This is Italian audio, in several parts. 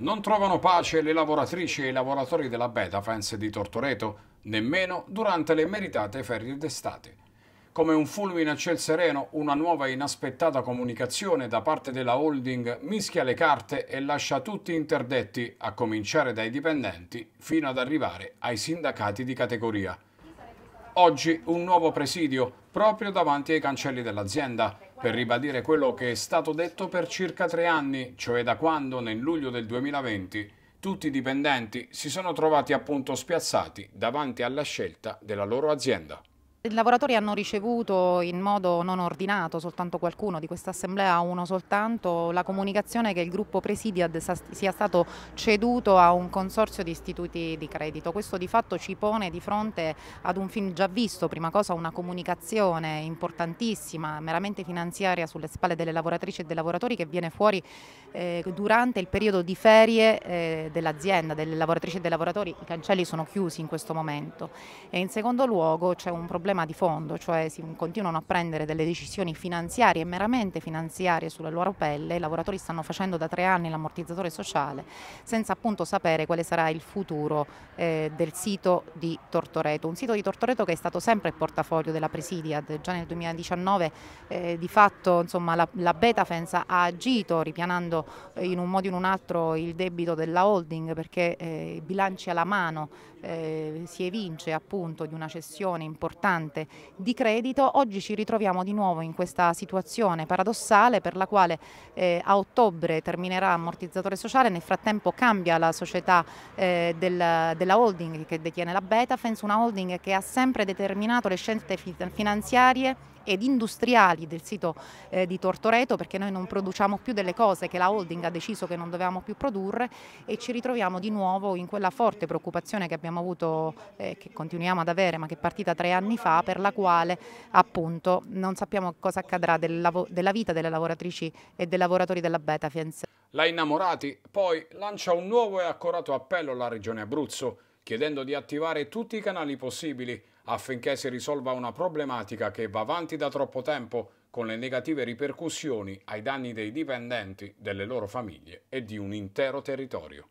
Non trovano pace le lavoratrici e i lavoratori della Betafence di Tortoreto, nemmeno durante le meritate ferie d'estate. Come un fulmine a ciel sereno, una nuova e inaspettata comunicazione da parte della holding mischia le carte e lascia tutti interdetti, a cominciare dai dipendenti, fino ad arrivare ai sindacati di categoria. Oggi un nuovo presidio, proprio davanti ai cancelli dell'azienda, per ribadire quello che è stato detto per circa tre anni, cioè da quando nel luglio del 2020 tutti i dipendenti si sono trovati appunto spiazzati davanti alla scelta della loro azienda. I lavoratori hanno ricevuto in modo non ordinato, soltanto qualcuno di questa assemblea, uno soltanto, la comunicazione che il gruppo Presidiad sia stato ceduto a un consorzio di istituti di credito. Questo di fatto ci pone di fronte ad un film già visto, prima cosa una comunicazione importantissima, meramente finanziaria sulle spalle delle lavoratrici e dei lavoratori che viene fuori eh, durante il periodo di ferie eh, dell'azienda, delle lavoratrici e dei lavoratori, i cancelli sono chiusi in questo momento. E in secondo luogo c'è un problema di fondo, cioè si continuano a prendere delle decisioni finanziarie, meramente finanziarie sulla loro pelle, i lavoratori stanno facendo da tre anni l'ammortizzatore sociale, senza appunto sapere quale sarà il futuro eh, del sito di Tortoreto, un sito di Tortoreto che è stato sempre il portafoglio della Presidiad, già nel 2019 eh, di fatto insomma, la, la Betafensa ha agito ripianando eh, in un modo o in un altro il debito della holding perché eh, i bilanci alla mano eh, si evince appunto di una cessione importante di credito, oggi ci ritroviamo di nuovo in questa situazione paradossale per la quale a ottobre terminerà ammortizzatore sociale, nel frattempo cambia la società del, della holding che detiene la Betafens, una holding che ha sempre determinato le scelte finanziarie ed industriali del sito eh, di Tortoreto perché noi non produciamo più delle cose che la holding ha deciso che non dovevamo più produrre e ci ritroviamo di nuovo in quella forte preoccupazione che abbiamo avuto, eh, che continuiamo ad avere ma che è partita tre anni fa per la quale appunto non sappiamo cosa accadrà del della vita delle lavoratrici e dei lavoratori della Betafiance. La Innamorati poi lancia un nuovo e accorato appello alla Regione Abruzzo chiedendo di attivare tutti i canali possibili affinché si risolva una problematica che va avanti da troppo tempo con le negative ripercussioni ai danni dei dipendenti, delle loro famiglie e di un intero territorio.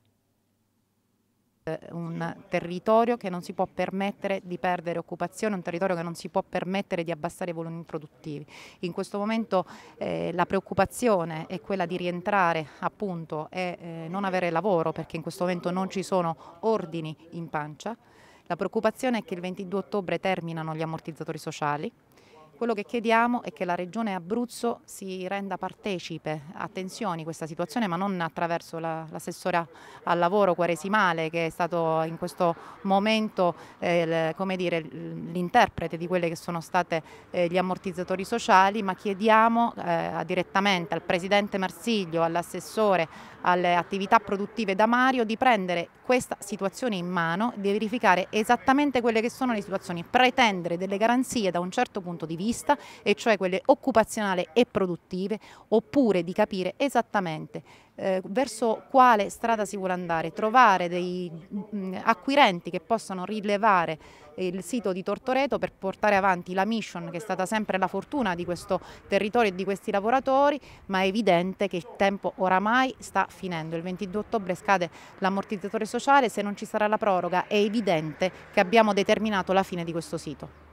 Eh, un territorio che non si può permettere di perdere occupazione, un territorio che non si può permettere di abbassare i volumi produttivi. In questo momento eh, la preoccupazione è quella di rientrare appunto e eh, non avere lavoro perché in questo momento non ci sono ordini in pancia. La preoccupazione è che il 22 ottobre terminano gli ammortizzatori sociali, quello che chiediamo è che la Regione Abruzzo si renda partecipe, attenzioni questa situazione, ma non attraverso l'assessora al lavoro quaresimale che è stato in questo momento eh, l'interprete di quelle che sono state eh, gli ammortizzatori sociali, ma chiediamo eh, direttamente al Presidente Marsiglio, all'assessore alle attività produttive da Mario di prendere questa situazione in mano, di verificare esattamente quelle che sono le situazioni, pretendere delle garanzie da un certo punto di vista vista, e cioè quelle occupazionali e produttive, oppure di capire esattamente eh, verso quale strada si vuole andare, trovare dei mh, mm, acquirenti che possano rilevare il sito di Tortoreto per portare avanti la mission che è stata sempre la fortuna di questo territorio e di questi lavoratori, ma è evidente che il tempo oramai sta finendo. Il 22 ottobre scade l'ammortizzatore sociale, se non ci sarà la proroga è evidente che abbiamo determinato la fine di questo sito.